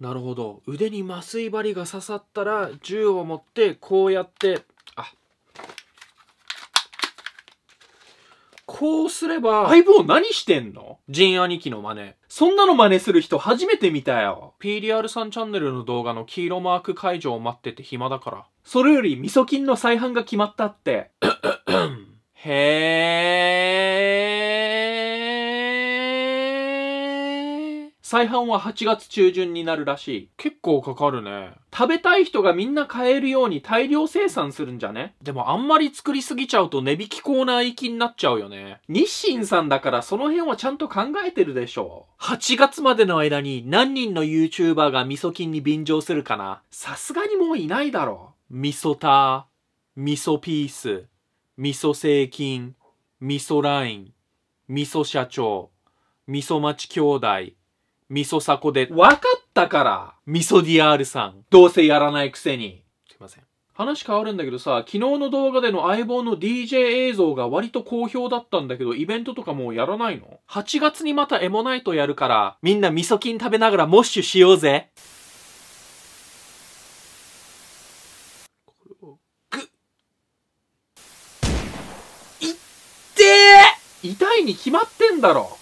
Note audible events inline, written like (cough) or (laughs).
なるほど腕に麻酔針が刺さったら銃を持ってこうやってあこうすれば相棒何してんのジン兄貴の真似そんなの真似する人初めて見たよ PDR さんチャンネルの動画の黄色マーク解除を待ってて暇だからそれより味噌菌の再販が決まったって (laughs) 再販は8月中旬になるらしい。結構かかるね。食べたい人がみんな買えるように大量生産するんじゃねでもあんまり作りすぎちゃうと値引きコーナー行きになっちゃうよね。日清さんだからその辺はちゃんと考えてるでしょ。8月までの間に何人の YouTuber が味噌菌に便乗するかなさすがにもういないだろ。う。味噌ター、味噌ピース、味噌製菌、味噌ライン、味噌社長、味噌町兄弟、味噌さこで。わかったから味噌ディアールさん。どうせやらないくせに。すいません。話変わるんだけどさ、昨日の動画での相棒の DJ 映像が割と好評だったんだけど、イベントとかもうやらないの ?8 月にまたエモナイトやるから、みんな味噌菌食べながらモッシュしようぜ。痛いに決まってんだろ